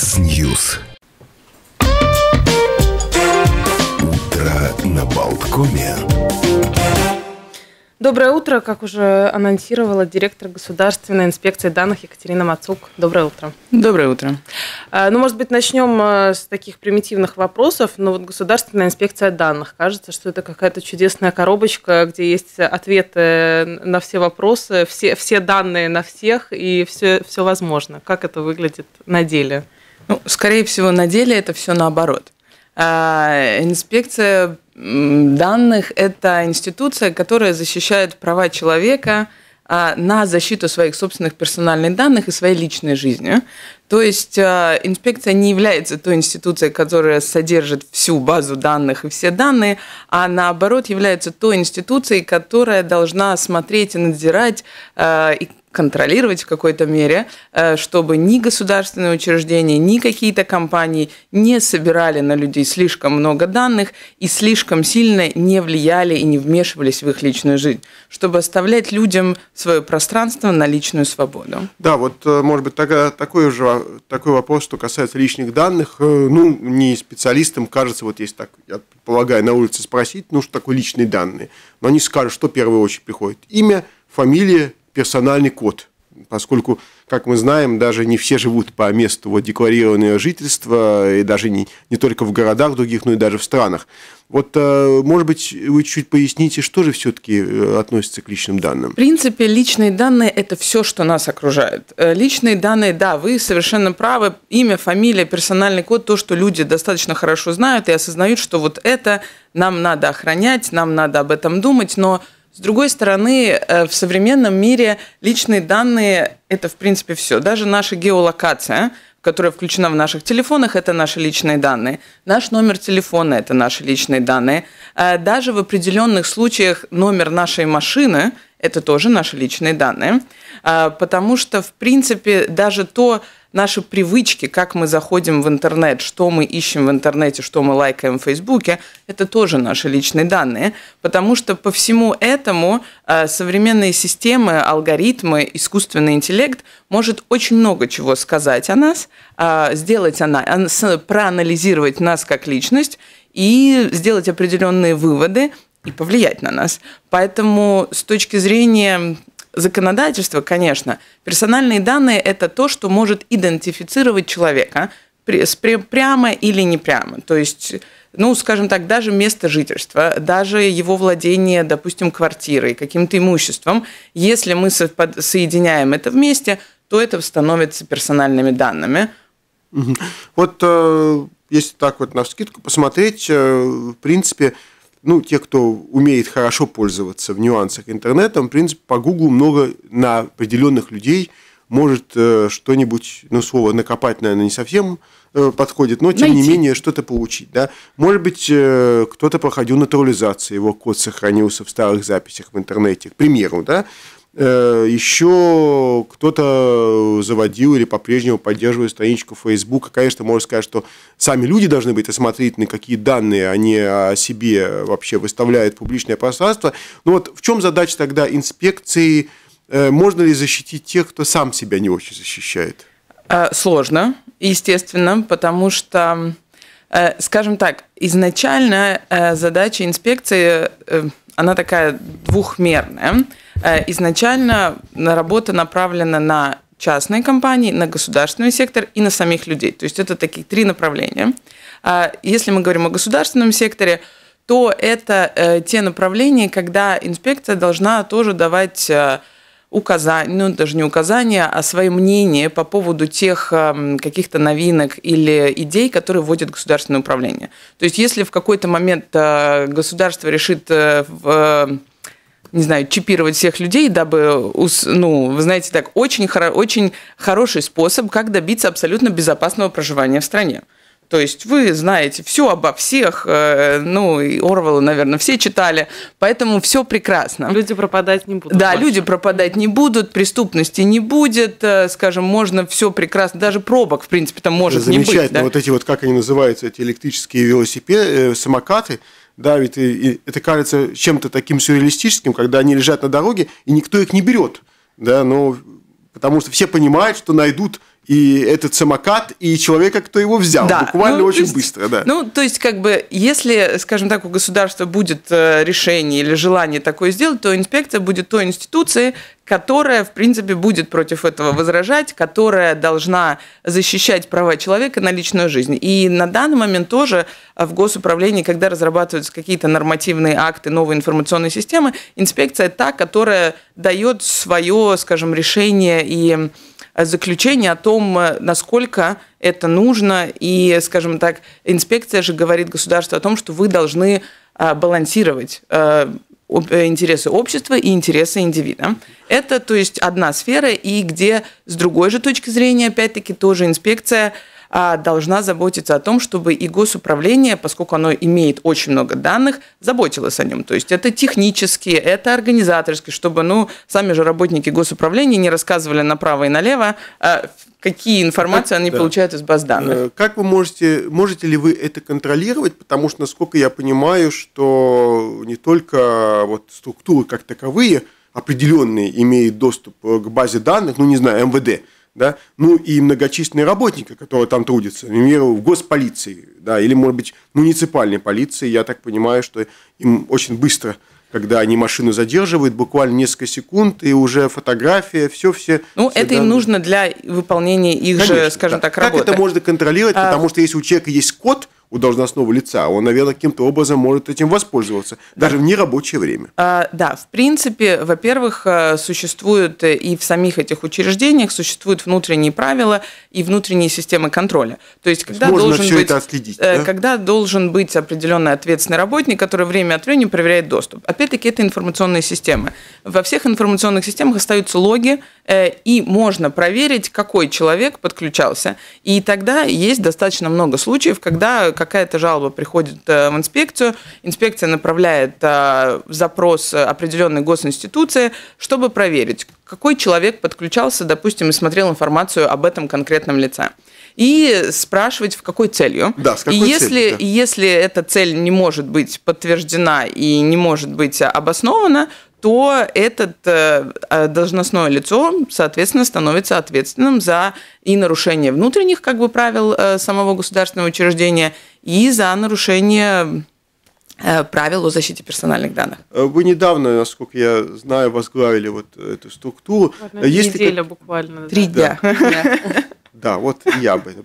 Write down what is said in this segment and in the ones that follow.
Микс-Ньюс. Утро на Болткоме. Доброе утро, как уже анонсировала директор Государственной инспекции данных Екатерина Мацук. Доброе утро. Доброе утро. А, ну, может быть, начнем а, с таких примитивных вопросов. Но ну, вот Государственная инспекция данных. Кажется, что это какая-то чудесная коробочка, где есть ответы э, на все вопросы, все, все данные на всех и все, все возможно. Как это выглядит на деле? Ну, скорее всего, на деле это все наоборот. А, инспекция данных – это институция, которая защищает права человека а, на защиту своих собственных персональных данных и своей личной жизни. То есть а, инспекция не является той институцией, которая содержит всю базу данных и все данные, а наоборот является той институцией, которая должна смотреть и надзирать контролировать в какой-то мере, э, чтобы ни государственные учреждения, ни какие-то компании не собирали на людей слишком много данных и слишком сильно не влияли и не вмешивались в их личную жизнь, чтобы оставлять людям свое пространство на личную свободу. Да, вот, э, может быть, тогда такой же такой вопрос, что касается личных данных. Э, ну, не специалистам, кажется, вот есть так, я полагаю, на улице спросить, ну, что такое личные данные. Но они скажут, что в первую очередь приходит. Имя, фамилия, персональный код, поскольку, как мы знаем, даже не все живут по месту вот, декларированного жительства, и даже не, не только в городах других, но и даже в странах. Вот, э, может быть, вы чуть поясните, что же все-таки э, относится к личным данным? В принципе, личные данные – это все, что нас окружает. Э, личные данные, да, вы совершенно правы. Имя, фамилия, персональный код – то, что люди достаточно хорошо знают и осознают, что вот это нам надо охранять, нам надо об этом думать, но с другой стороны, э, в современном мире личные данные – это, в принципе, все. Даже наша геолокация, которая включена в наших телефонах, это наши личные данные. Наш номер телефона – это наши личные данные. Э, даже в определенных случаях номер нашей машины – это тоже наши личные данные. Э, потому что, в принципе, даже то, наши привычки, как мы заходим в интернет, что мы ищем в интернете, что мы лайкаем в Фейсбуке, это тоже наши личные данные. Потому что по всему этому э, современные системы, алгоритмы, искусственный интеллект может очень много чего сказать о нас, э, сделать она проанализировать нас как личность и сделать определенные выводы и повлиять на нас. Поэтому с точки зрения законодательства, конечно, персональные данные – это то, что может идентифицировать человека а? прямо или не прямо. То есть, ну, скажем так, даже место жительства, даже его владение, допустим, квартирой, каким-то имуществом, если мы соединяем это вместе, то это становится персональными данными. Вот э, если так вот на вскидку посмотреть, э, в принципе, ну, те, кто умеет хорошо пользоваться в нюансах интернетом, в принципе, по Гуглу много на определенных людей может э, что-нибудь, ну, слово накопать, наверное, не совсем э, подходит, но, тем Найти. не менее, что-то получить, да. Может быть, э, кто-то проходил натурализацию, его код сохранился в старых записях в интернете, к примеру, да. Э, Еще кто-то заводил или по-прежнему поддерживает страничку Facebook. Конечно, можно сказать, что сами люди должны быть осмотрительны, какие данные они о себе вообще выставляют в публичное пространство. Но вот в чем задача тогда инспекции? Э, можно ли защитить тех, кто сам себя не очень защищает? Э, сложно, естественно, потому что, скажем так, изначально задача инспекции, она такая двухмерная – Э, изначально работа направлена на частные компании, на государственный сектор и на самих людей. То есть это такие три направления. А, если мы говорим о государственном секторе, то это э, те направления, когда инспекция должна тоже давать э, указания, ну даже не указания, а свое мнение по поводу тех эм, каких-то новинок или идей, которые вводит государственное управление. То есть если в какой-то момент государство решит в не знаю, чипировать всех людей, дабы, ну, вы знаете, так, очень, хоро очень хороший способ, как добиться абсолютно безопасного проживания в стране. То есть вы знаете все обо всех, э, ну, и Орвала, наверное, все читали, поэтому все прекрасно. Люди пропадать не будут. Да, больше. люди пропадать не будут, преступности не будет, э, скажем, можно все прекрасно, даже пробок, в принципе, там может не быть. Замечательно, да? вот эти вот, как они называются, эти электрические велосипеды, э, самокаты – давит, и, э, и это кажется чем-то таким сюрреалистическим, когда они лежат на дороге, и никто их не берет, да, но потому что все понимают, что найдут и этот самокат, и человека, кто его взял. Да. Буквально ну, очень есть, быстро, да. Ну, то есть, как бы, если, скажем так, у государства будет э, решение или желание такое сделать, то инспекция будет той институцией, которая, в принципе, будет против этого возражать, которая должна защищать права человека на личную жизнь. И на данный момент тоже э, в госуправлении, когда разрабатываются какие-то нормативные акты новой информационной системы, инспекция та, которая дает свое, скажем, решение и Э, заключение о том, э, насколько это нужно. И, скажем так, инспекция же говорит государству о том, что вы должны э, балансировать интересы общества и интересы индивида. Это, то есть, одна сфера, и где с другой же точки зрения, опять-таки, тоже инспекция а должна заботиться о том, чтобы и госуправление, поскольку оно имеет очень много данных, заботилось о нем. То есть это технически, это организаторски, чтобы ну, сами же работники госуправления не рассказывали направо и налево, а какие информации они да. получают из баз данных. Э, как вы можете, можете ли вы это контролировать? Потому что, насколько я понимаю, что не только а, вот структуры как таковые определенные имеют доступ э, к базе данных, ну не знаю, МВД, да, ну и многочисленные работники, которые там трудятся, например, в госполиции, да, или, может быть, муниципальной полиции, я так понимаю, что им очень быстро когда они машину задерживают, буквально несколько секунд, и уже фотография, все, все. Ну, все это данные. им нужно для выполнения их Конечно, же, скажем да. так, работы. Как это можно контролировать? А... Потому что если у человека есть код, у должностного лица. Он, наверное, каким-то образом может этим воспользоваться, даже в нерабочее время. А, да, в принципе, во-первых, э, существуют э, и в самих этих учреждениях существуют внутренние правила и внутренние системы контроля. То есть, когда, Можно должен, быть, это отследить, э, да? когда должен быть определенный ответственный работник, который время от времени проверяет доступ. Опять-таки, это информационные системы. Во всех информационных системах остаются логи, и можно проверить, какой человек подключался. И тогда есть достаточно много случаев, когда какая-то жалоба приходит э, в инспекцию, инспекция направляет э, запрос определенной госинституции, чтобы проверить, какой человек подключался, допустим, и смотрел информацию об этом конкретном лице и спрашивать, в какой целью. Да, с какой и если, целью, да. если эта цель не может быть подтверждена и не может быть э, обоснована, то этот должностное лицо, соответственно, становится ответственным за и нарушение внутренних как бы, правил самого государственного учреждения, и за нарушение э, правил о защите персональных данных. Э, вы недавно, насколько я знаю, возглавили вот эту структуру. Вот, э, Есть неделя как... буквально. Три да. дня. Да. вот я об этом.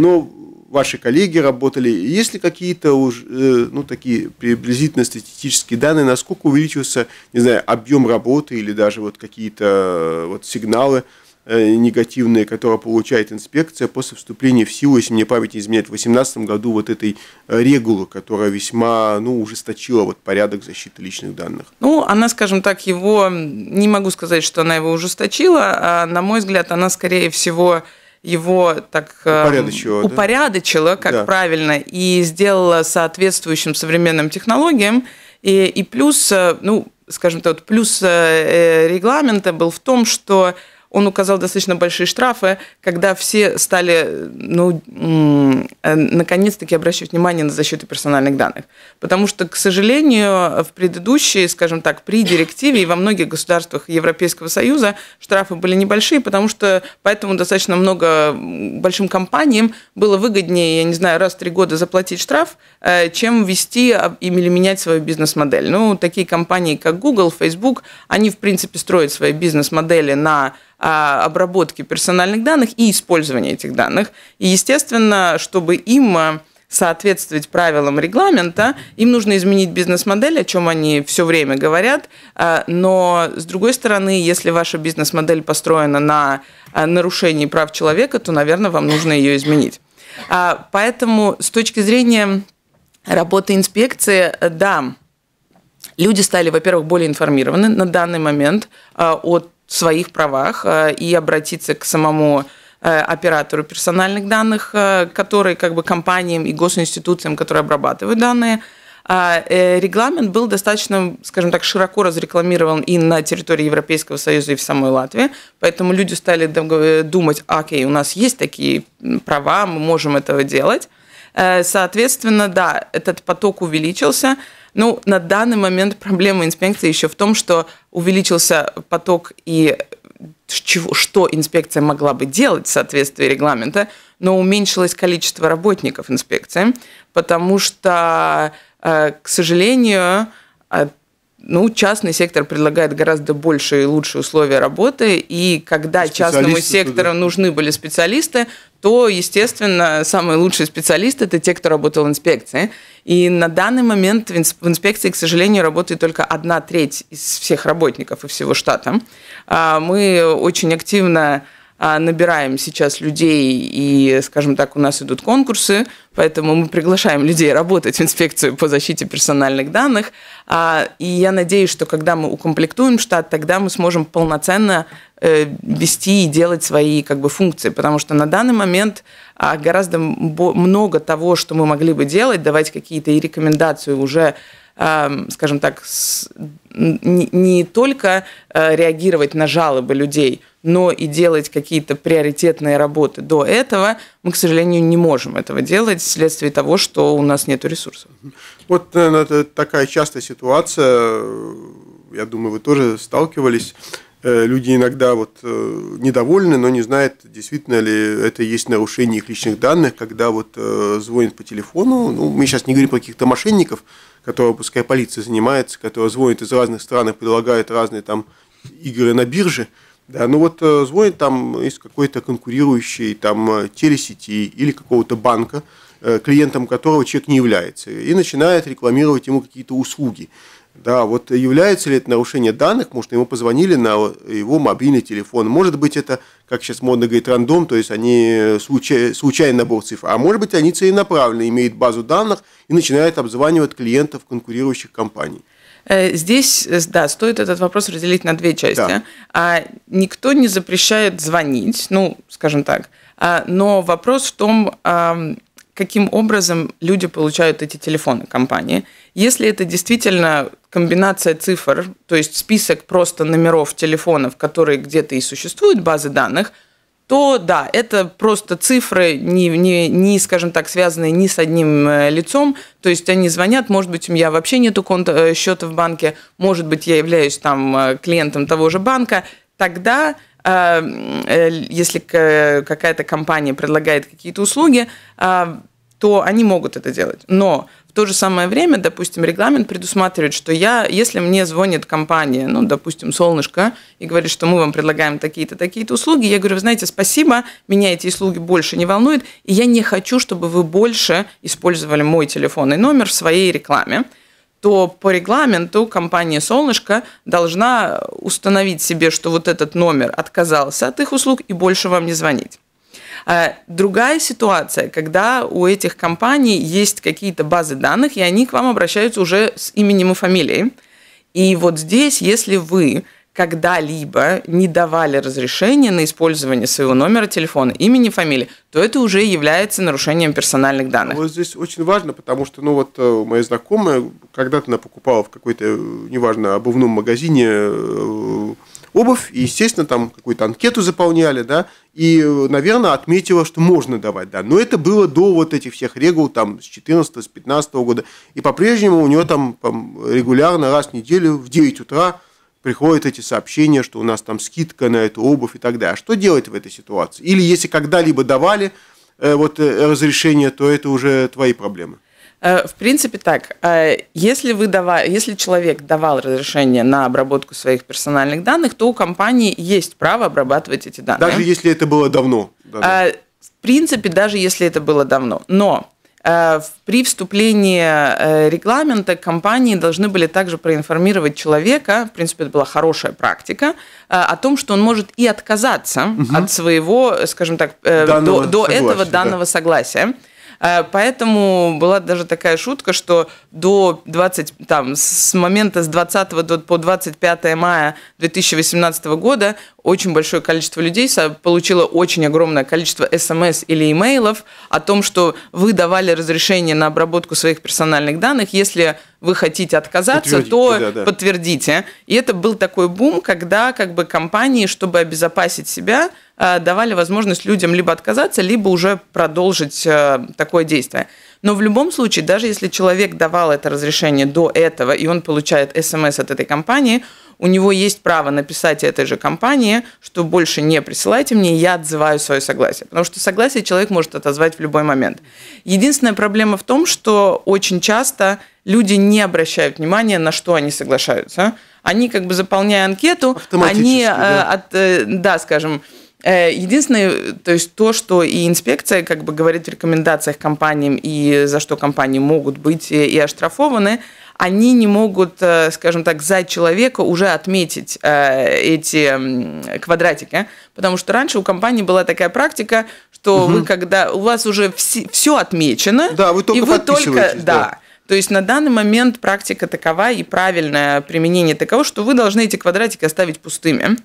Но ваши коллеги работали. Есть ли какие-то уж, ну, такие приблизительно статистические данные, насколько увеличился, не знаю, объем работы или даже вот какие-то вот сигналы, Э, негативные, которые получает инспекция после вступления в силу, если мне память не изменяет, в 2018 году вот этой э, регулы, которая весьма ну, ужесточила вот порядок защиты личных данных. Ну, она, скажем так, его, не могу сказать, что она его ужесточила, а, на мой взгляд, она, скорее всего, его так упорядочила, э, упорядочила да? как да. правильно, и сделала соответствующим современным технологиям. И, и плюс, ну, скажем так, плюс регламента был в том, что он указал достаточно большие штрафы, когда все стали, ну, э, наконец-таки обращать внимание на защиту персональных данных. Потому что, к сожалению, в предыдущей, скажем так, при директиве и во многих государствах Европейского Союза штрафы были небольшие, потому что поэтому достаточно много большим компаниям было выгоднее, я не знаю, раз в три года заплатить штраф, э, чем вести или менять свою бизнес-модель. Ну, такие компании, как Google, Facebook, они, в принципе, строят свои бизнес-модели на а, обработки персональных данных и использования этих данных. И, естественно, чтобы им а, соответствовать правилам регламента, им нужно изменить бизнес-модель, о чем они все время говорят. А, но, с другой стороны, если ваша бизнес-модель построена на нарушении прав человека, то, наверное, вам нужно ее изменить. Поэтому с точки зрения работы инспекции, да, люди стали, во-первых, более информированы на данный момент от своих правах э, и обратиться к самому э, оператору персональных данных, э, который как бы компаниям и госинституциям, которые обрабатывают данные. А, регламент был достаточно, скажем так, широко разрекламирован и на территории Европейского Союза, и в самой Латвии. Поэтому люди стали думать, «А, окей, у нас есть такие права, мы можем этого делать. Соответственно, да, этот поток увеличился. Ну, на данный момент проблема инспекции еще в том, что увеличился поток и э, чего, что инспекция могла бы делать в соответствии регламента, но уменьшилось количество работников инспекции, потому что, э, к сожалению, э, ну, частный сектор предлагает гораздо больше и лучшие условия работы, и когда частному сектору нужны были специалисты, то, естественно, самые лучшие специалисты – это те, кто работал в инспекции. И на данный момент в инспекции, к сожалению, работает только одна треть из всех работников и всего штата. А мы очень активно а, набираем сейчас людей, и, скажем так, у нас идут конкурсы, поэтому мы приглашаем людей работать в инспекцию по защите персональных данных. А, и я надеюсь, что когда мы укомплектуем штат, тогда мы сможем полноценно э, вести и делать свои как бы, функции, потому что на данный момент а, гораздо много того, что мы могли бы делать, давать какие-то и рекомендации уже скажем так, не только э, реагировать на жалобы людей, но и делать какие-то приоритетные работы до этого, мы, к сожалению, не можем этого делать вследствие того, что у нас нет ресурсов. Вот это такая частая ситуация, я думаю, вы тоже сталкивались. Э, люди иногда вот э, недовольны, но не знают, действительно ли это есть нарушение их личных данных, когда вот э, звонят по телефону. Ну, мы сейчас не говорим про каких-то мошенников, которые, пускай полиция занимается, которые звонят из разных стран и предлагают разные там игры на бирже – да, ну вот э, звонит там из какой-то конкурирующей там э, телесети или какого-то банка, э, клиентом которого человек не является, и начинает рекламировать ему какие-то услуги. Да, вот является ли это нарушение данных, может, ему позвонили на его мобильный телефон, может быть, это, как сейчас модно говорить, рандом, то есть они случай, случайный набор цифр, а может быть, они целенаправленно имеют базу данных и начинают обзванивать клиентов конкурирующих компаний. Э, здесь, э, да, стоит этот вопрос разделить на две части. Да. А, никто не запрещает звонить, ну, скажем так. А, но вопрос в том, а, каким образом люди получают эти телефоны компании. Если это действительно комбинация цифр, то есть список просто номеров телефонов, которые где-то и существуют, базы данных – то да, это просто цифры, не, не, не, скажем так, связанные ни с одним э, лицом. То есть они звонят, может быть, у меня вообще нету конта, э, счета в банке, может быть, я являюсь там э, клиентом того же банка. Тогда если какая-то компания предлагает какие-то услуги, то они могут это делать. Но то же самое время, допустим, регламент предусматривает, что я, если мне звонит компания, ну, допустим, «Солнышко», и говорит, что мы вам предлагаем такие-то, такие-то услуги, я говорю, вы знаете, спасибо, меня эти услуги больше не волнуют, и я не хочу, чтобы вы больше использовали мой телефонный номер в своей рекламе то по регламенту компания «Солнышко» должна установить себе, что вот этот номер отказался от их услуг и больше вам не звонить. А, другая ситуация, когда у этих компаний есть какие-то базы данных, и они к вам обращаются уже с именем и фамилией. И вот здесь, если вы когда-либо не давали разрешения на использование своего номера телефона, имени, фамилии, то это уже является нарушением персональных данных. Вот здесь очень важно, потому что, ну вот, э, моя знакомая когда-то она покупала в какой-то, э, неважно, обувном магазине э, обувь, и, естественно, там какую-то анкету заполняли, да, и, э, наверное, отметила, что можно давать, да. Но это было до вот этих всех регул, там, с 14 с 15 года. И по-прежнему у нее там, регулярно раз в неделю в 9 утра приходят эти сообщения, что у нас там скидка на эту обувь и так далее. А что делать в этой ситуации? Или если когда-либо давали э, вот э, разрешение, то это уже твои проблемы. Э, в принципе, так. Э, если, вы давали, если человек давал разрешение на обработку своих персональных данных, то у компании есть право обрабатывать эти данные. Даже если это было давно. Да, э, В принципе, даже если это было давно. Но при вступлении регламента компании должны были также проинформировать человека, в принципе, это была хорошая практика, о том, что он может и отказаться угу. от своего, скажем так, данного до, до этого данного да. согласия. Э, поэтому была даже такая шутка, что до 20, там, с момента с 20 до, по 25 мая 2018 года очень большое количество людей получило очень огромное количество смс эм или имейлов о том, что вы давали разрешение на обработку своих персональных данных, если вы хотите отказаться, подтвердите, то да, да. подтвердите. И это был такой бум, когда как бы компании, чтобы обезопасить себя, э, давали возможность людям либо отказаться, либо уже продолжить э, такое действие. Но в любом случае, даже если человек давал это разрешение до этого, и он получает смс эм от этой компании, у него есть право написать этой же компании, что больше не присылайте мне, я отзываю свое согласие. Потому что согласие человек может отозвать в любой момент. Единственная проблема в том, что очень часто люди не обращают внимания, на что они соглашаются. Они как бы заполняя анкету, они э, да. От, э, да, скажем, Э, единственное, то есть то, что и инспекция как бы говорит в рекомендациях компаниям, и за что компании могут быть э, и оштрафованы, они не могут, э, скажем так, за человека уже отметить эти квадратики. Потому что раньше у компании была такая практика, что угу. вы когда у вас уже все, все отмечено, да, вы и вы только, да. да. То есть на данный момент практика такова и правильное применение таково, что вы должны эти квадратики оставить пустыми.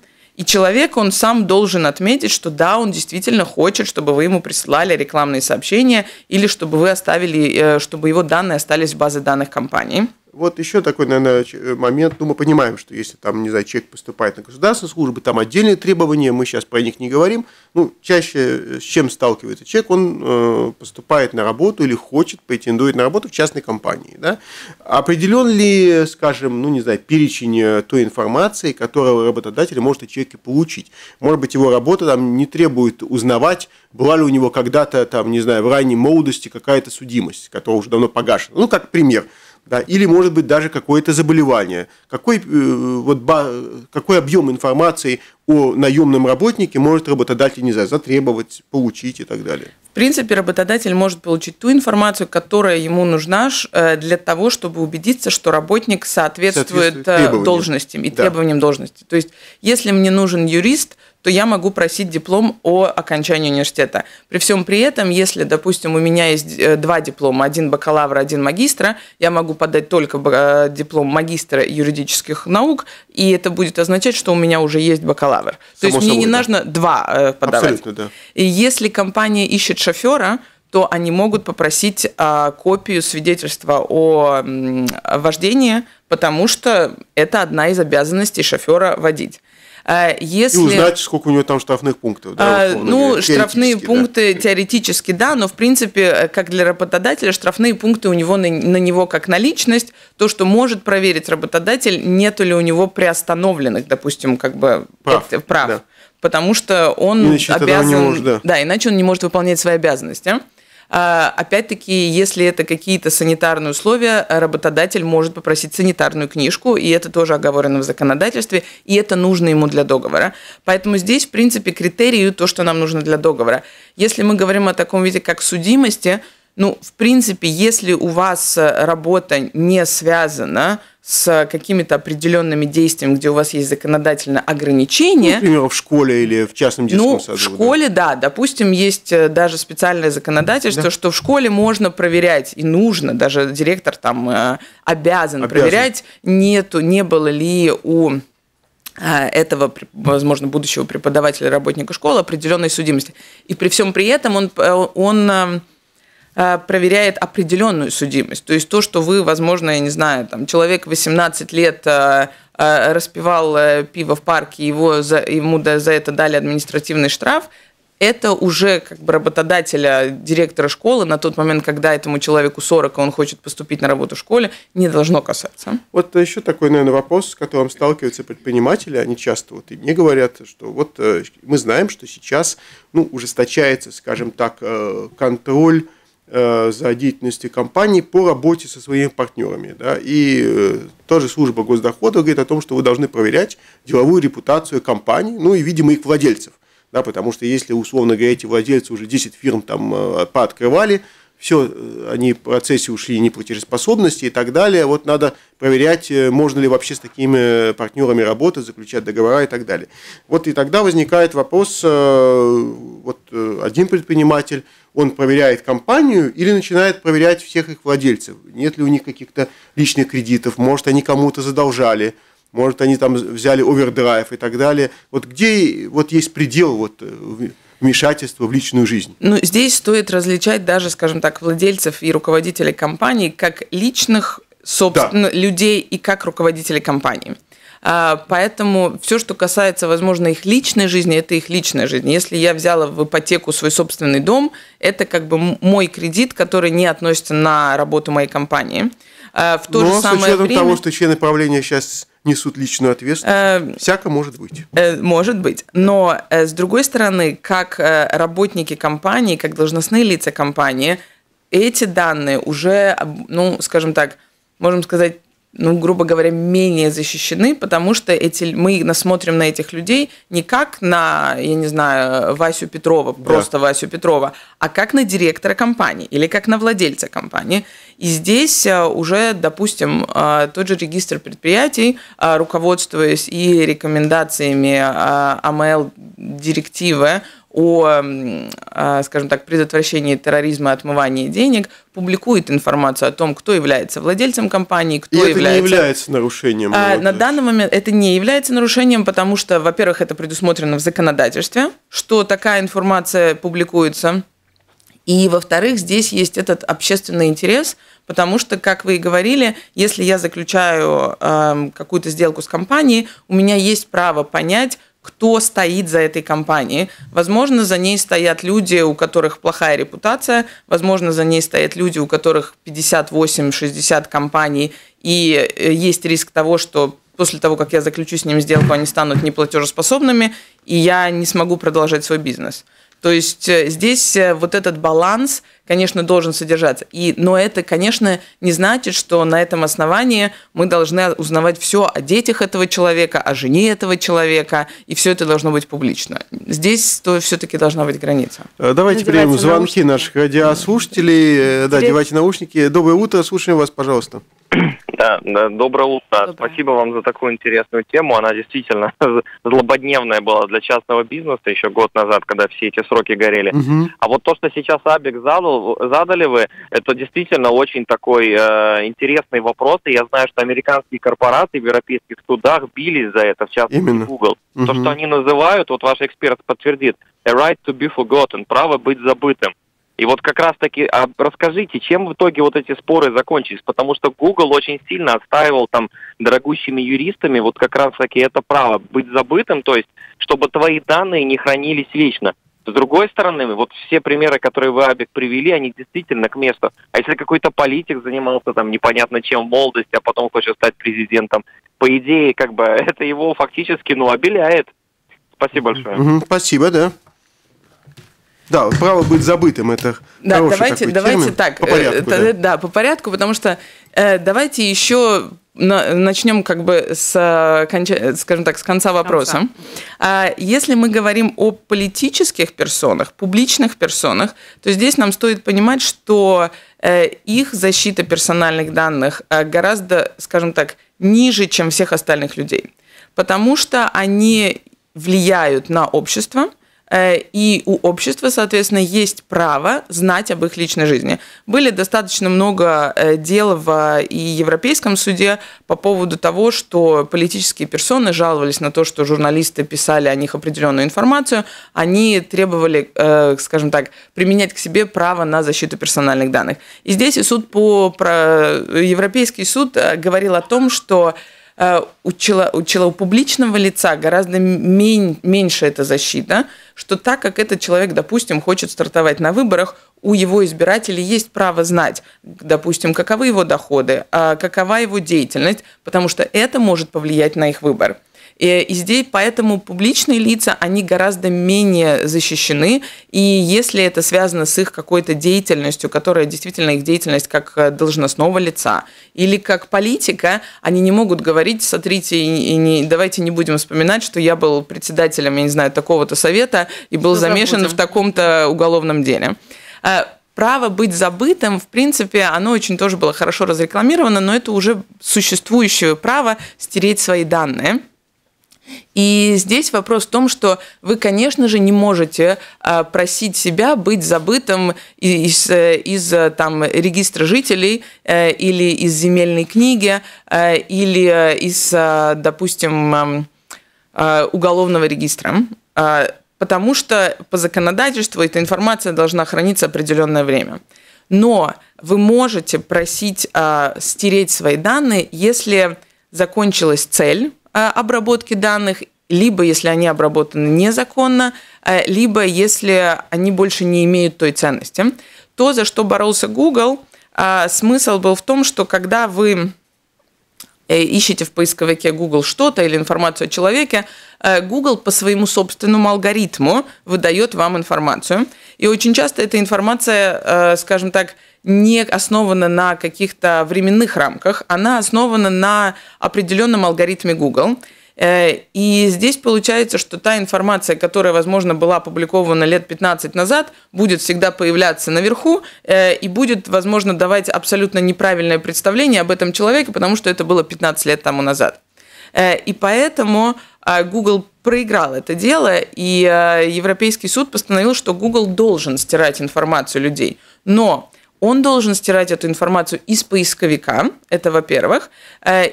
И человек, он сам должен отметить, что да, он действительно хочет, чтобы вы ему присылали рекламные сообщения или чтобы вы оставили, э, чтобы его данные остались в базе данных компании. Вот еще такой, наверное, э, момент. Ну, мы понимаем, что если там, не знаю, человек поступает на государственную службу, там отдельные требования, мы сейчас про них не говорим. Ну, чаще э, с чем сталкивается человек? Он э, поступает на работу или хочет, претендует на работу в частной компании. Да? Определен ли, скажем, ну, не знаю, перечень э, той информации, которую работодатель может от человека получить? Может быть, его работа там не требует узнавать, была ли у него когда-то, там, не знаю, в ранней молодости какая-то судимость, которая уже давно погашена. Ну, как пример да, или, может быть, даже какое-то заболевание. Какой, э, вот, ба, какой объем информации о наемном работнике может работодатель, не знаю, затребовать, получить и так далее? В принципе, работодатель может получить ту информацию, которая ему нужна э, для того, чтобы убедиться, что работник соответствует, соответствует э, должностям и да. требованиям должности. То есть, если мне нужен юрист – то я могу просить диплом о окончании университета. При всем при этом, если, допустим, у меня есть э, два диплома, один бакалавр, один магистра, я могу подать только э, диплом магистра юридических наук, и это будет означать, что у меня уже есть бакалавр. Само то есть собой, мне не да. нужно два э, подавать. Абсолютно, да. И если компания ищет шофера, то они могут попросить а, копию свидетельства о вождении, потому что это одна из обязанностей шофера водить. А, если... И узнать, сколько у него там штрафных пунктов. Да, а, ну, штрафные пункты да. теоретически, да, но в принципе, э, как для работодателя, штрафные пункты у него на, на него как на личность, то, что может проверить работодатель, нет ли у него приостановленных, допустим, как бы прав. Это, прав. Да. Потому что он иначе обязан... может, да. да, иначе он не может выполнять свои обязанности. А, опять-таки, если это какие-то санитарные условия, работодатель может попросить санитарную книжку, и это тоже оговорено в законодательстве, и это нужно ему для договора. Поэтому здесь, в принципе, критерии то, что нам нужно для договора. Если мы говорим о таком виде, как судимости, ну, в принципе, если у вас э, работа не связана с какими-то определенными действиями, где у вас есть законодательное ограничение. Ну, например, в школе или в частном детском ну, саду. В школе, да. да. Допустим, есть э, даже специальное законодательство, да. что в школе можно проверять и нужно, даже директор там э, обязан, обязан. проверять, нету, не было ли у этого, возможно, будущего преподавателя, работника школы определенной судимости. И при всем при этом он, он Э, проверяет определенную судимость. То есть то, что вы, возможно, я не знаю, там, человек 18 лет э, э, распивал пиво в парке, его за, ему за это дали административный штраф, это уже как бы работодателя, директора школы на тот момент, когда этому человеку 40, и он хочет поступить на работу в школе, не должно касаться. Вот еще такой, наверное, вопрос, с которым сталкиваются предприниматели. Они часто вот и мне говорят, что вот мы знаем, что сейчас ну, ужесточается, скажем так, контроль Э, за деятельностью компании по работе со своими партнерами. Да? И э, тоже служба госдохода говорит о том, что вы должны проверять деловую репутацию компаний, ну и, видимо, их владельцев. Да? Потому что если, условно говоря, эти владельцы уже 10 фирм там э, пооткрывали, все, они в процессе ушли неплатежеспособности и так далее. Вот надо проверять, можно ли вообще с такими партнерами работать, заключать договора и так далее. Вот и тогда возникает вопрос, вот один предприниматель он проверяет компанию или начинает проверять всех их владельцев. Нет ли у них каких-то личных кредитов, может, они кому-то задолжали, может, они там взяли овердрайв и так далее. Вот где вот есть предел вот э, вмешательства в личную жизнь. Ну, здесь стоит различать даже, скажем так, владельцев и руководителей компаний как личных собственно, да. людей и как руководителей компании. А, поэтому все, что касается, возможно, их личной жизни, это их личная жизнь. Если я взяла в ипотеку свой собственный дом, это как бы мой кредит, который не относится на работу моей компании. А, в то Но же самое с учетом время... того, что члены правления сейчас несут личную ответственность. Э, Всяко может быть. Э, может быть. Но э, с другой стороны, как э, работники компании, как должностные лица компании, эти данные уже, ну, скажем так, можем сказать, ну, грубо говоря, менее защищены, потому что эти, мы насмотрим на этих людей не как на, я не знаю, Васю Петрова, да. просто Васю Петрова, а как на директора компании или как на владельца компании. И здесь э, уже, допустим, э, тот же регистр предприятий, э, руководствуясь и рекомендациями АМЛ-директивы, о, а, скажем так, предотвращении терроризма, и отмывании денег, публикует информацию о том, кто является владельцем компании, кто и это является... это не является нарушением. А, на данный момент это не является нарушением, потому что, во-первых, это предусмотрено в законодательстве, что такая информация публикуется. И, во-вторых, здесь есть этот общественный интерес, потому что, как вы и говорили, если я заключаю э, какую-то сделку с компанией, у меня есть право понять, кто стоит за этой компанией. Возможно, за ней стоят люди, у которых плохая репутация, возможно, за ней стоят люди, у которых 58-60 компаний, и э, есть риск того, что после того, как я заключу с ним сделку, они станут неплатежеспособными, и я не смогу продолжать свой бизнес. То есть э, здесь э, вот этот баланс, конечно, должен содержаться. И, но это, конечно, не значит, что на этом основании мы должны узнавать все о детях этого человека, о жене этого человека, и все это должно быть публично. Здесь то все-таки должна быть граница. Э, давайте Надевайте примем звонки наушники. наших радиослушателей. Да, одевайте наушники. Доброе утро, слушаем вас, пожалуйста. Да, да, доброе утро. Доброе. Спасибо вам за такую интересную тему. Она действительно злободневная была для частного бизнеса еще год назад, когда все эти сроки горели. Угу. А вот то, что сейчас Абик задал, задали вы, это действительно очень такой э, интересный вопрос. И я знаю, что американские корпорации в европейских судах бились за это, в частности Именно. Google. Угу. То, что они называют, вот ваш эксперт подтвердит, a right to be forgotten, право быть забытым. И вот как раз-таки а расскажите, чем в итоге вот эти споры закончились, потому что Google очень сильно отстаивал там дорогущими юристами вот как раз-таки это право быть забытым, то есть чтобы твои данные не хранились вечно. С другой стороны, вот все примеры, которые вы Абик, привели, они действительно к месту. А если какой-то политик занимался там непонятно чем в молодости, а потом хочет стать президентом, по идее, как бы это его фактически, ну, обеляет. Спасибо большое. Спасибо, да. Да, право быть забытым это. Да, давайте, такой давайте термин. так. По э, порядку, да. да, по порядку, потому что э, давайте еще начнем как бы с, э, э, скажем так, с конца вопроса. Конца. Если мы говорим о политических персонах, публичных персонах, то здесь нам стоит понимать, что их защита персональных данных гораздо, скажем так, ниже, чем всех остальных людей, потому что они влияют на общество – Э, и у общества, соответственно, есть право знать об их личной жизни. Были достаточно много э, дел в э, и Европейском суде по поводу того, что политические персоны жаловались на то, что журналисты писали о них определенную информацию, они требовали, скажем так, применять к себе право на защиту персональных данных. И здесь и суд по... Европейский суд говорил о том, что Э, у, чело, у, чело, у публичного лица гораздо мень, меньше эта защита, что так как этот человек, допустим, хочет стартовать на выборах, у его избирателей есть право знать, допустим, каковы его доходы, а какова его деятельность, потому что это может повлиять на их выбор. И, э, и здесь поэтому публичные лица, они гораздо менее защищены. И если это связано с их какой-то деятельностью, которая действительно их деятельность как э, должностного лица или как политика, они не могут говорить, смотрите, и не, давайте не будем вспоминать, что я был председателем, я не знаю, такого-то совета и был что ну замешан забудем? в таком-то уголовном деле э, право быть забытым, в принципе, оно очень тоже было хорошо разрекламировано, но это уже существующее право стереть свои данные. И здесь вопрос в том, что вы, конечно же, не можете а, просить себя быть забытым из, э, из э, там, регистра жителей э, или из земельной книги, или из, допустим, уголовного регистра а, потому что по законодательству эта информация должна храниться определенное время. Но вы можете просить а, стереть свои данные, если закончилась цель, а, обработки данных, либо если они обработаны незаконно, э, либо если они больше не имеют той ценности. То, за что боролся Google, а, смысл был в том, что когда вы Э, ищете в поисковике Google что-то или информацию о человеке, э, Google по своему собственному алгоритму выдает вам информацию. И очень часто эта информация, э, скажем так, не основана на каких-то временных рамках, она основана на определенном алгоритме Google – Э, и здесь получается, что та информация, которая, возможно, была опубликована лет 15 назад, будет всегда появляться наверху э, и будет, возможно, давать абсолютно неправильное представление об этом человеке, потому что это было 15 лет тому назад. Э, и поэтому Google проиграл это дело, и Европейский суд постановил, что Google должен стирать информацию людей. Но он должен стирать эту информацию из поисковика, это во-первых.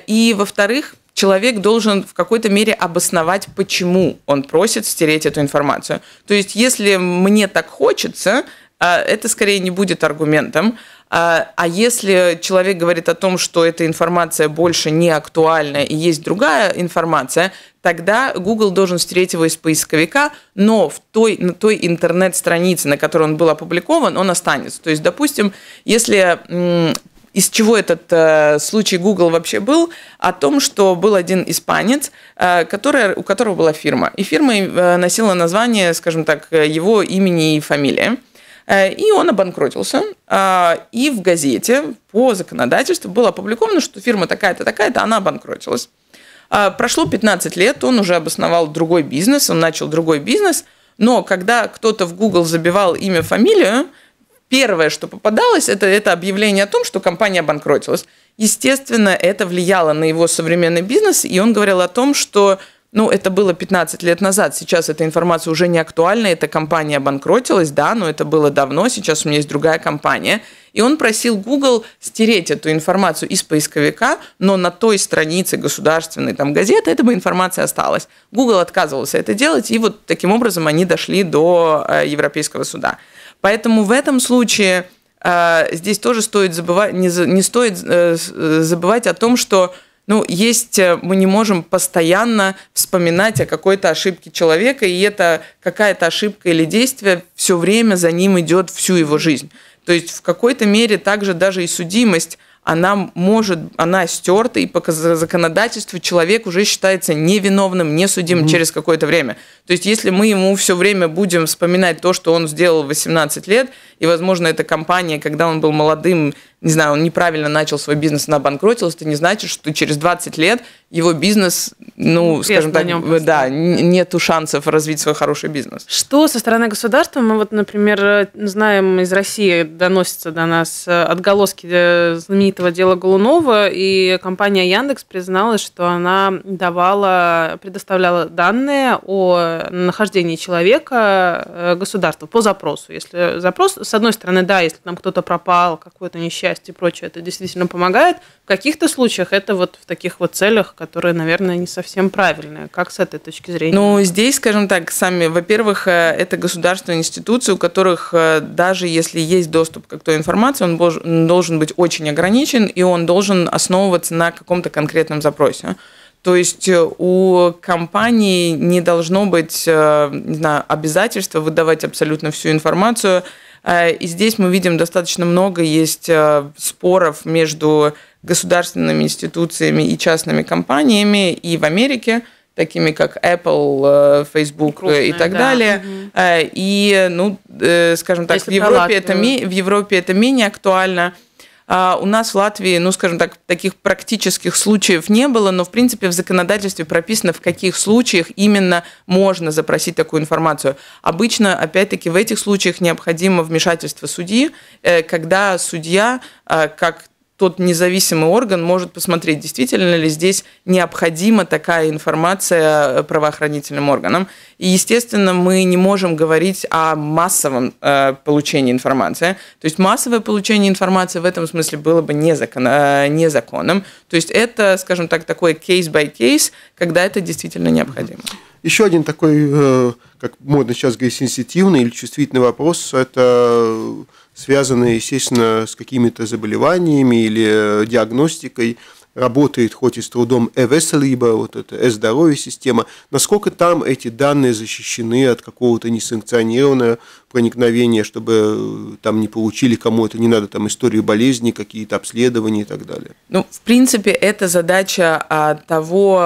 И во-вторых, человек должен в какой-то мере обосновать, почему он просит стереть эту информацию. То есть, если мне так хочется, а, это скорее не будет аргументом. А, а если человек говорит о том, что эта информация больше не актуальна и есть другая информация, тогда Google должен стереть его из поисковика, но в той, на той интернет-странице, на которой он был опубликован, он останется. То есть, допустим, если из чего этот э, случай Google вообще был, о том, что был один испанец, э, который, у которого была фирма. И фирма э, носила название, скажем так, его имени и фамилии. Э, и он обанкротился. Э, и в газете по законодательству было опубликовано, что фирма такая-то, такая-то, она обанкротилась. Э, прошло 15 лет, он уже обосновал другой бизнес, он начал другой бизнес. Но когда кто-то в Google забивал имя, фамилию, первое, что попадалось, это, это объявление о том, что компания обанкротилась. Естественно, это влияло на его современный бизнес, и он говорил о том, что ну, это было 15 лет назад, сейчас эта информация уже не актуальна, эта компания обанкротилась, да, но это было давно, сейчас у меня есть другая компания. И он просил Google стереть эту информацию из поисковика, но на той странице государственной там, газеты эта бы информация осталась. Google отказывался это делать, и вот таким образом они дошли до э, Европейского суда. Поэтому в этом случае э, здесь тоже стоит забывать, не, не стоит э, э, забывать о том, что ну, есть, мы не можем постоянно вспоминать о какой-то ошибке человека, и это какая-то ошибка или действие все время за ним идет всю его жизнь. То есть в какой-то мере также даже и судимость она может, она стерта, и по законодательству человек уже считается невиновным, несудим mm-hmm. через какое-то время. То есть, если мы ему все время будем вспоминать то, что он сделал в 18 лет, и, возможно, эта компания, когда он был молодым, не знаю, он неправильно начал свой бизнес, она обанкротилась, это не значит, что через 20 лет его бизнес, ну, Свет скажем так, нем да, нету шансов развить свой хороший бизнес. Что со стороны государства? Мы вот, например, э, знаем, из России доносятся до нас э, отголоски э, знаменитого дела Голунова, и компания Яндекс призналась, что она давала, предоставляла данные о нахождении человека государству по запросу. Если запрос, с одной стороны, да, если там кто-то пропал, какое-то несчастье, часть и прочее, это действительно помогает. В каких-то случаях это вот в таких вот целях, которые, наверное, не совсем правильные. Как с этой точки зрения? Ну, здесь, скажем так, сами, во-первых, э, это государственные институции, у которых э, даже если есть доступ к той информации, он должен быть очень ограничен, и он должен основываться на каком-то конкретном запросе. То есть э, у компании не должно быть не знаю, обязательства выдавать абсолютно всю информацию, Э, и здесь мы видим достаточно много есть э, споров между государственными институциями и частными компаниями и в Америке, такими как Apple, э, Facebook Крупные, и так да. далее. Угу. И, ну, скажем так, в Европе, это, в Европе это менее актуально. А у нас в Латвии, ну, скажем так, таких практических случаев не было, но, в принципе, в законодательстве прописано, в каких случаях именно можно запросить такую информацию. Обычно, опять-таки, в этих случаях необходимо вмешательство судьи, э, когда судья, э, как тот независимый орган может посмотреть, действительно ли здесь необходима такая информация э, правоохранительным органам. И, естественно, мы не можем говорить о массовом э, получении информации. То есть массовое получение информации в этом смысле было бы незакон, э, незаконным. То есть это, скажем так, такой кейс-бай-кейс, когда это действительно необходимо. Еще один такой, э, как модно сейчас говорить, сенситивный или чувствительный вопрос – это связанные, естественно, с какими-то заболеваниями или э, диагностикой, работает хоть и с трудом ЭВС-либо, вот это Э-здоровье система, насколько там эти данные защищены от какого-то несанкционированного проникновения, чтобы э, там не получили кому это не надо там историю болезни, какие-то обследования и так далее. Ну, в принципе, это задача а, того,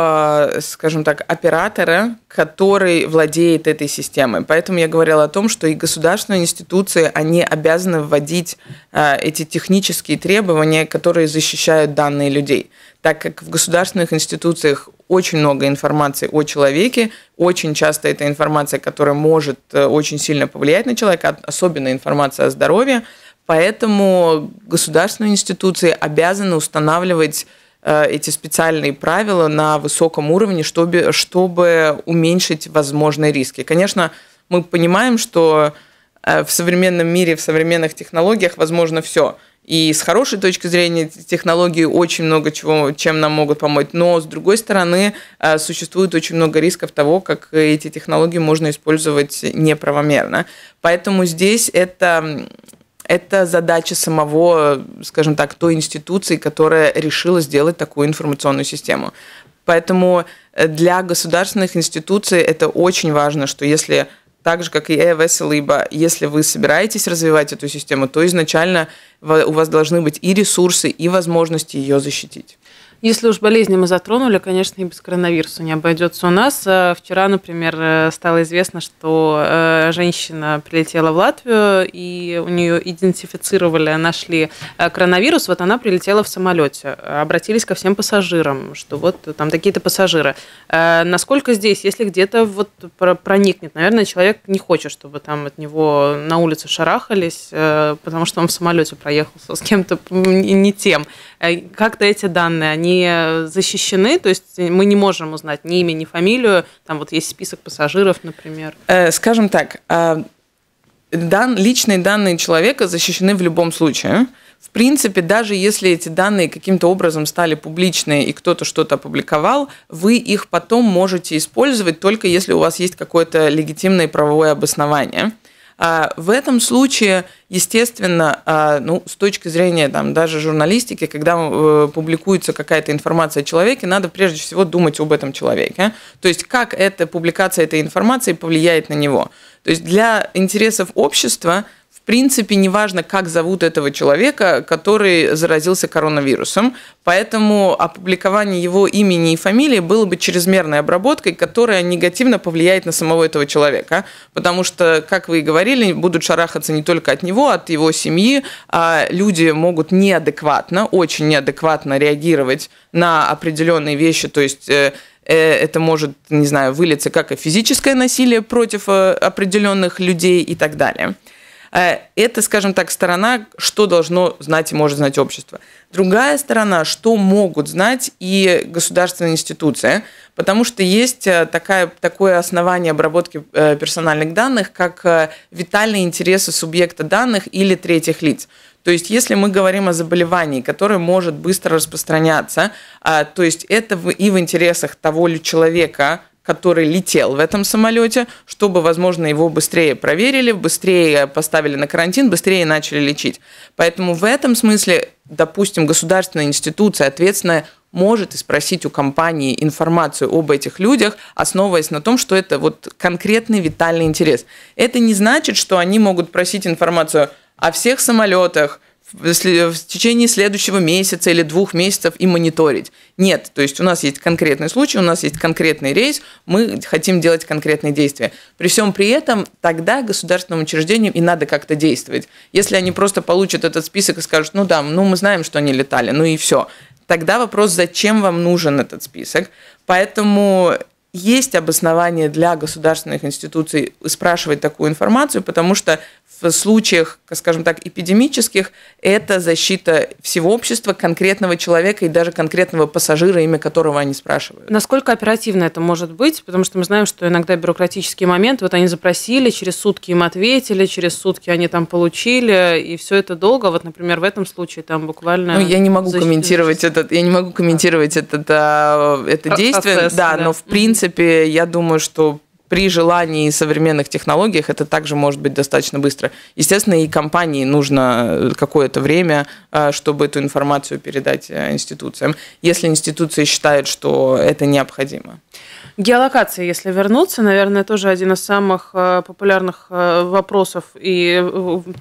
э, скажем так, оператора, который владеет этой системой. Поэтому я говорила о том, что и государственные институции, они обязаны вводить э, эти технические требования, которые защищают данные людей так как в государственных институциях очень много информации о человеке, очень часто эта информация, которая может э, очень сильно повлиять на человека, особенно информация о здоровье, поэтому государственные институции обязаны устанавливать э, эти специальные правила на высоком уровне, чтобы, чтобы уменьшить возможные риски. Конечно, мы понимаем, что э, в современном мире, в современных технологиях возможно все – и с хорошей точки зрения технологии очень много чего, чем нам могут помочь. Но, с другой стороны, э, существует очень много рисков того, как эти технологии можно использовать неправомерно. Поэтому здесь это это задача самого, скажем так, той институции, которая решила сделать такую информационную систему. Поэтому э, для государственных институций это очень важно, что если так же, как и e-веселиба, если вы собираетесь развивать эту систему, то изначально у вас должны быть и ресурсы, и возможности ее защитить. Если уж болезни мы затронули, конечно, и без коронавируса не обойдется у нас. А вчера, например, э, стало известно, что э, женщина прилетела в Латвию, и у нее идентифицировали, нашли э, коронавирус. Вот она прилетела в самолете. Обратились ко всем пассажирам, что вот там такие-то пассажиры. Насколько здесь, если где-то вот проникнет, наверное, человек не хочет, чтобы там от него на улице шарахались, потому что он в самолете проехался с кем-то не тем. Как-то эти данные, они не защищены, то есть мы не можем узнать ни имя, ни фамилию, там вот есть список пассажиров, например. Э, скажем так, э, дан, личные данные человека защищены в любом случае. В принципе, даже если эти данные каким-то образом стали публичные и кто-то что-то опубликовал, вы их потом можете использовать только если у вас есть какое-то легитимное правовое обоснование. А, в этом случае, естественно, а, ну, с точки зрения там, даже журналистики, когда э, публикуется какая-то информация о человеке, надо прежде всего думать об этом человеке. То есть как эта публикация этой информации повлияет на него. То есть для интересов общества – принципе, неважно, как зовут этого человека, который заразился коронавирусом. Поэтому опубликование его имени и фамилии было бы чрезмерной обработкой, которая негативно повлияет на самого этого человека. Потому что, как вы и говорили, будут шарахаться не только от него, от его семьи. А люди могут неадекватно, очень неадекватно реагировать на определенные вещи. То есть э, э, это может, не знаю, вылиться как и физическое насилие против э, определенных людей и так далее. Э, это, скажем так, сторона, что должно знать и может знать общество. Другая сторона, что могут знать и государственные институции, потому что есть э, такая, такое основание обработки э, персональных данных, как витальные интересы субъекта данных или третьих лиц. То есть, если мы говорим о заболевании, которое может быстро распространяться, то есть это и в интересах того ли человека, который летел в этом самолете, чтобы, возможно, его быстрее проверили, быстрее поставили на карантин, быстрее начали лечить. Поэтому в этом смысле, допустим, государственная институция, ответственная, может и спросить у компании информацию об этих людях, основываясь на том, что это вот конкретный витальный интерес. Это не значит, что они могут просить информацию о всех самолетах, в, в течение следующего месяца или двух месяцев и мониторить. Нет, то есть у нас есть конкретный случай, у нас есть конкретный рейс, мы хотим делать конкретные действия. При всем при этом тогда государственным учреждениям и надо как-то действовать. Если они просто получат этот список и скажут, ну да, ну мы знаем, что они летали, ну и все. Тогда вопрос, зачем вам нужен этот список. Поэтому есть обоснование для государственных институций спрашивать такую информацию, потому что в случаях, скажем так, эпидемических это защита всего общества, конкретного человека и даже конкретного пассажира, имя которого они спрашивают. Насколько оперативно это может быть? Потому что мы знаем, что иногда бюрократические моменты, вот они запросили, через сутки им ответили, через сутки они там получили, и все это долго. Вот, например, в этом случае там буквально... Ну, я не могу комментировать этот, я не могу комментировать этот, а, это, это Процесс, действие, да, да, но в принципе принципе, я думаю, что при желании и современных технологиях это также может быть достаточно быстро. Естественно, и компании нужно э, какое-то время, э, чтобы эту информацию передать э, институциям, если институции считают, что это необходимо. Геолокация, если вернуться, наверное, тоже один из самых популярных вопросов и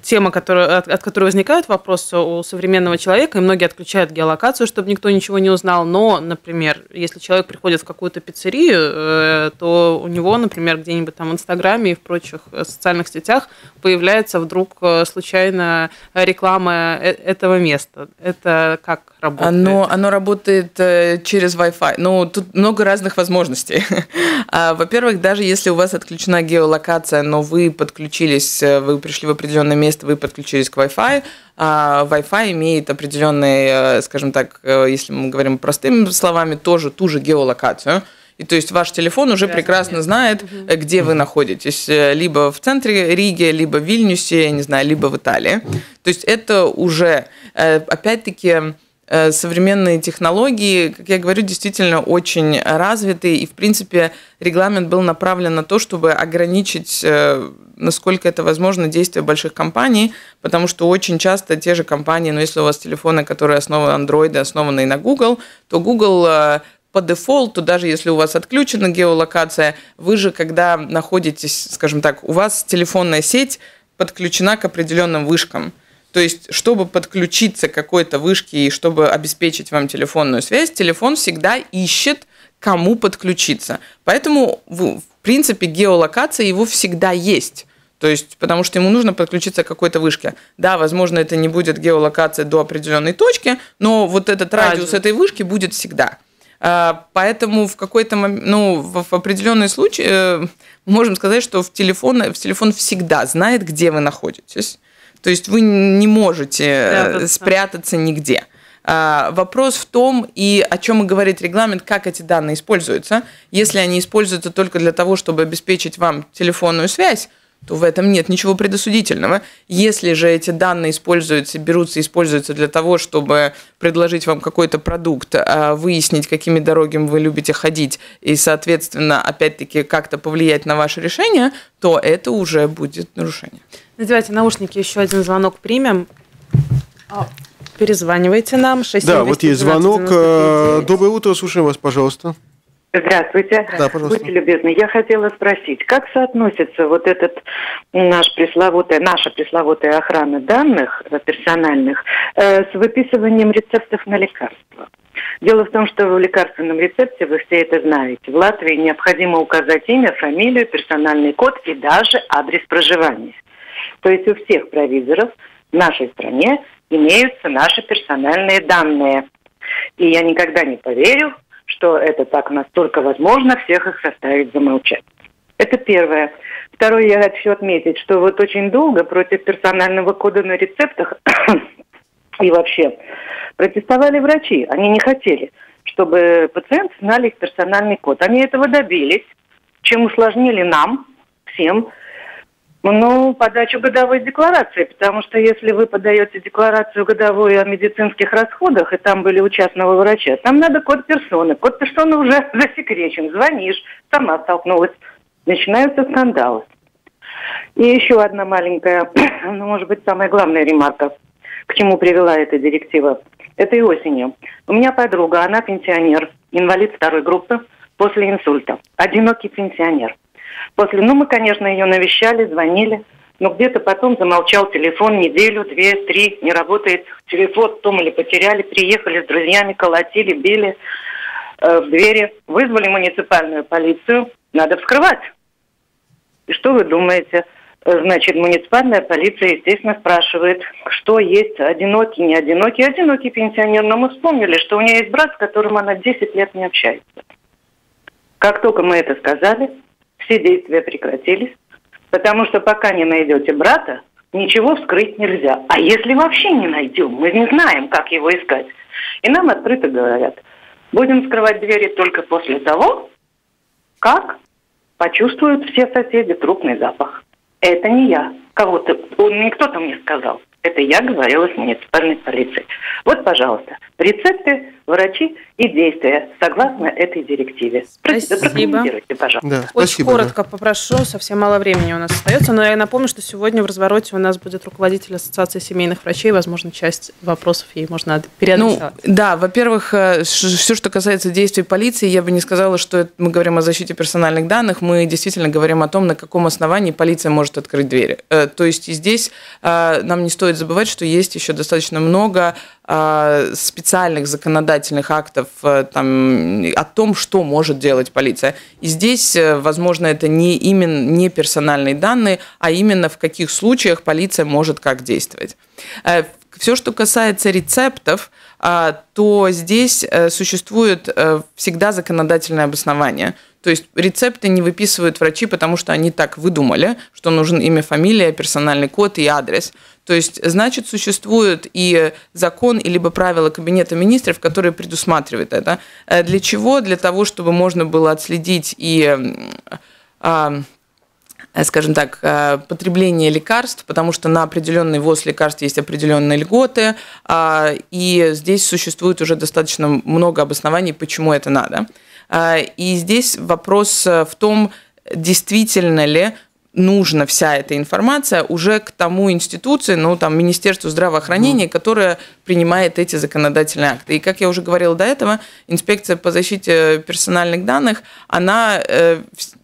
тема, которая, от которой возникают вопросы у современного человека, и многие отключают геолокацию, чтобы никто ничего не узнал. Но, например, если человек приходит в какую-то пиццерию, то у него, например, например, где-нибудь там в Инстаграме и в прочих э, социальных сетях появляется вдруг э, случайно реклама э, этого места. Это как работает? Оно, оно работает через Wi-Fi. Ну, тут много разных возможностей. А, во-первых, даже если у вас отключена геолокация, но вы подключились, вы пришли в определенное место, вы подключились к Wi-Fi, а Wi-Fi имеет определенные, скажем так, если мы говорим простыми словами, тоже ту же геолокацию. И то есть ваш телефон уже прекрасно, прекрасно знает, угу. где угу. вы находитесь. Э, либо в центре Риги, либо в Вильнюсе, я не знаю, либо в Италии. То есть это уже, э, опять-таки, современные технологии, как я говорю, действительно очень развиты. И, в принципе, регламент был направлен на то, чтобы ограничить, насколько это возможно, действия больших компаний, потому что очень часто те же компании, но ну, если у вас телефоны, которые основаны на Android, основанные на Google, то Google по дефолту, даже если у вас отключена геолокация, вы же, когда находитесь, скажем так, у вас телефонная сеть подключена к определенным вышкам. То есть, чтобы подключиться к какой-то вышке и чтобы обеспечить вам телефонную связь, телефон всегда ищет, кому подключиться. Поэтому, в принципе, геолокация его всегда есть. То есть, потому что ему нужно подключиться к какой-то вышке. Да, возможно, это не будет геолокация до определенной точки, но вот этот радиус, радиус этой вышки будет всегда. А, поэтому в какой-то ну, в определенный случай э, можем сказать, что в телефон, в телефон всегда знает, где вы находитесь. То есть вы не можете э, спрятаться, спрятаться нигде. А, вопрос в том, и о чем и говорит регламент, как эти данные используются. Если они используются только для того, чтобы обеспечить вам телефонную связь, то в этом нет ничего предосудительного. Если же эти данные используются, берутся и используются для того, чтобы предложить вам какой-то продукт, а выяснить, какими дорогами вы любите ходить, и, соответственно, опять-таки как-то повлиять на ваше решение, то это уже будет нарушение. Надевайте наушники, еще один звонок примем. А, перезванивайте нам. 6 да, вот есть звонок. Э, доброе утро, слушаем вас, пожалуйста. Здравствуйте. Да, пожалуйста. Будьте любезны. Я хотела спросить, как соотносится вот этот наш пресловутая, наша пресловутая охрана данных персональных э, с выписыванием рецептов на лекарства? Дело в том, что в лекарственном рецепте, вы все это знаете, в Латвии необходимо указать имя, фамилию, персональный код и даже адрес проживания. То есть у всех провизоров в нашей стране имеются наши персональные данные. И я никогда не поверю, что это так настолько возможно всех их заставить замолчать. Это первое. Второе, я хочу отметить, что вот очень долго против персонального кода на рецептах и вообще протестовали врачи. Они не хотели, чтобы пациенты знали их персональный код. Они этого добились, чем усложнили нам, всем ну, подачу годовой декларации, потому что если вы подаете декларацию годовую о медицинских расходах, и там были у частного врача, там надо код персоны. Код персоны уже засекречен. Звонишь, сама столкнулась. Начинаются скандалы. И еще одна маленькая, ну, может быть, самая главная ремарка, к чему привела эта директива. Этой осенью у меня подруга, она пенсионер, инвалид второй группы после инсульта, одинокий пенсионер – После, ну, мы, конечно, ее навещали, звонили, но где-то потом замолчал телефон неделю, две, три, не работает телефон, или потеряли, приехали с друзьями, колотили, били э, в двери, вызвали муниципальную полицию, надо вскрывать. И что вы думаете? Значит, муниципальная полиция, естественно, спрашивает, что есть одинокий, не одинокий. Одинокий пенсионер, но мы вспомнили, что у нее есть брат, с которым она 10 лет не общается. Как только мы это сказали, все действия прекратились, потому что пока не найдете брата, ничего вскрыть нельзя. А если вообще не найдем, мы не знаем, как его искать. И нам открыто говорят, будем скрывать двери только после того, как почувствуют все соседи трупный запах. Это не я. Кого-то, он не кто-то мне сказал. Это я говорила с муниципальной полицией. Вот, пожалуйста, рецепты, врачи и действия согласно этой директиве. Спасибо. пожалуйста. Да, Очень коротко да. попрошу, совсем мало времени у нас остается, но я напомню, что сегодня в развороте у нас будет руководитель Ассоциации семейных врачей, возможно, часть вопросов ей можно ну, переадресовать. Ну, да, во-первых, э, все, что касается действий полиции, я бы не сказала, что мы говорим о защите персональных данных, мы действительно говорим о том, на каком основании полиция может открыть двери. Э, то есть здесь э, нам не стоит забывать, что есть еще достаточно много а, специальных законодательных актов э, там, о том, что может делать полиция. И здесь, э, возможно, это не именно не персональные данные, а именно в каких случаях полиция может как действовать. Э, Все, что касается рецептов, а, то здесь существует всегда законодательное обоснование – то есть рецепты не выписывают врачи, потому что они так выдумали, что нужен имя, фамилия, персональный код и адрес. То есть, значит, существует и закон, и либо правила Кабинета министров, которые предусматривают это. Э, для чего? Для того, чтобы можно было отследить и а, а, скажем так, а, потребление лекарств, потому что на определенный ввоз лекарств есть определенные льготы, и здесь существует уже достаточно много обоснований, почему это надо. А, и здесь вопрос э, в том, действительно ли нужна вся эта информация уже к тому институции, ну, там, Министерству здравоохранения, mm. которое принимает эти законодательные акты. И, как я уже говорила до этого, инспекция по защите персональных данных, она, э,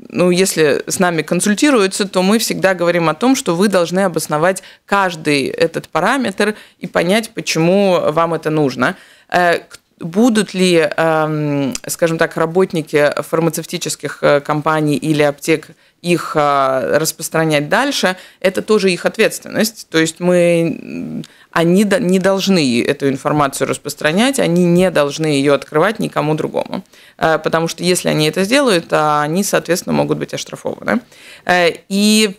ну, если с нами консультируется, то мы всегда говорим о том, что вы должны обосновать каждый этот параметр и понять, почему вам это нужно. Э, кто будут ли, эм, скажем так, работники фармацевтических э, компаний или аптек их э, распространять дальше, это тоже их ответственность. То есть мы, они не должны эту информацию распространять, они не должны ее открывать никому другому. Э, потому что если они это сделают, они, соответственно, могут быть оштрафованы. И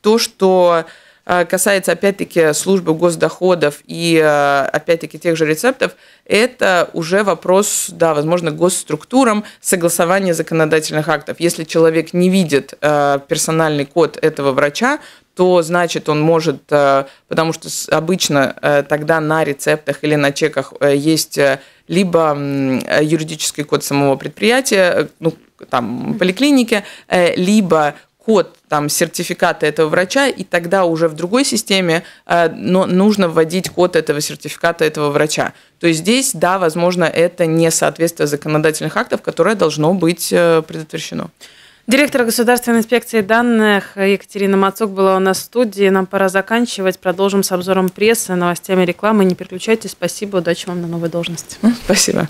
то, что а, касается, опять-таки, службы госдоходов и, а, опять-таки, тех же рецептов, это уже вопрос, да, возможно, госструктурам согласования законодательных актов. Если человек не видит а, персональный код этого врача, то значит он может, потому что обычно тогда на рецептах или на чеках э, есть э, либо юридический код самого предприятия, э, ну, там, поликлиники, либо код там сертификаты этого врача, и тогда уже в другой системе э, но нужно вводить код этого сертификата этого врача. То есть здесь, да, возможно, это не соответствие законодательных актов, которое должно быть э, предотвращено. Директор Государственной инспекции данных Екатерина Мацук была у нас в студии. Нам пора заканчивать. Продолжим с обзором прессы, новостями рекламы. Не переключайтесь. Спасибо. Удачи вам на новой должности. Спасибо.